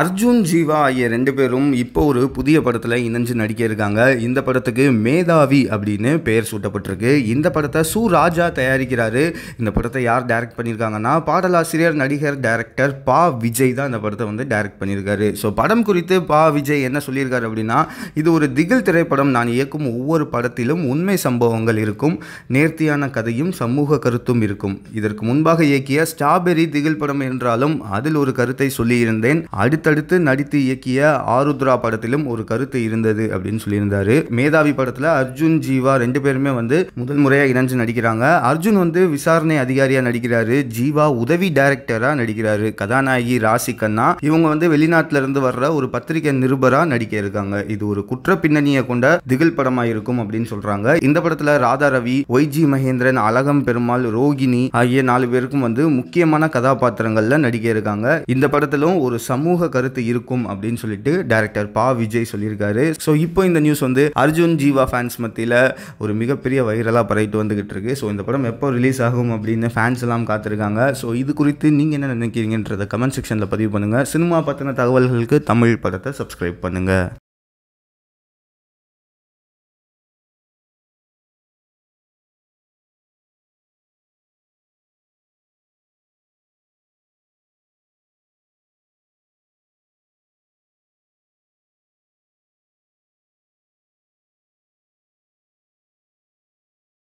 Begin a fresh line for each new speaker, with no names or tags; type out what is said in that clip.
அர்ஜுன் ஜீவா ஆகிய ரெண்டு பேரும் இப்போ ஒரு புதிய படத்தில் இணைஞ்சு நடிக்க இருக்காங்க இந்த படத்துக்கு மேதாவி அப்படின்னு பெயர் சூட்டப்பட்டிருக்கு இந்த படத்தை சு ராஜா தயாரிக்கிறாரு இந்த படத்தை யார் டைரக்ட் பண்ணியிருக்காங்கன்னா பாடலாசிரியர் நடிகர் டைரக்டர் பா விஜய் தான் இந்த படத்தை வந்து டைரக்ட் பண்ணியிருக்காரு ஸோ படம் குறித்து பா விஜய் என்ன சொல்லியிருக்காரு அப்படின்னா இது ஒரு திகில் திரைப்படம் நான் இயக்கும் ஒவ்வொரு படத்திலும் உண்மை சம்பவங்கள் இருக்கும் நேர்த்தியான கதையும் சமூக கருத்தும் இருக்கும் இதற்கு முன்பாக இயக்கிய ஸ்ட்ராபெரி திகில் படம் என்றாலும் அதில் ஒரு கருத்தை சொல்லியிருந்தேன் அடுத்த அடுத்தடுத்து நடித்து இயக்கிய ஆருத்ரா படத்திலும் ஒரு கருத்து இருந்தது அப்படின்னு சொல்லியிருந்தாரு மேதாவி படத்தில் அர்ஜுன் ஜீவா ரெண்டு பேருமே வந்து முதல் முறையாக இணைஞ்சு நடிக்கிறாங்க அர்ஜுன் வந்து விசாரணை அதிகாரியாக நடிக்கிறாரு ஜீவா உதவி டைரக்டராக நடிக்கிறாரு கதாநாயகி ராசி கண்ணா இவங்க வந்து வெளிநாட்டிலிருந்து இருந்து வர்ற ஒரு பத்திரிகை நிருபராக நடிக்க இருக்காங்க இது ஒரு குற்ற பின்னணியை கொண்ட திகில் படமாக இருக்கும் அப்படின்னு சொல்றாங்க இந்த படத்தில் ராதா ரவி ஒய்ஜி மகேந்திரன் அழகம் பெருமாள் ரோகிணி ஆகிய நாலு பேருக்கும் வந்து முக்கியமான கதாபாத்திரங்கள்ல நடிக்க இருக்காங்க இந்த படத்திலும் ஒரு சமூக கருத்து இருக்கும் அப்படின்னு சொல்லிட்டு டேரக்டர் பா விஜய் சொல்லியிருக்காரு ஸோ இப்போ இந்த நியூஸ் வந்து அர்ஜுன் ஜீவா ஃபேன்ஸ் மத்தியில் ஒரு மிகப்பெரிய வைரலாக பரவிட்டு வந்துகிட்டு இருக்கு ஸோ இந்த படம் எப்போ ரிலீஸ் ஆகும் அப்படின்னு ஃபேன்ஸ் எல்லாம் காத்திருக்காங்க ஸோ இது குறித்து நீங்கள் என்ன நினைக்கிறீங்கன்றதை கமெண்ட் செக்ஷனில் பதிவு பண்ணுங்கள் சினிமா பற்றின தகவல்களுக்கு தமிழ் படத்தை சப்ஸ்கிரைப் பண்ணுங்கள்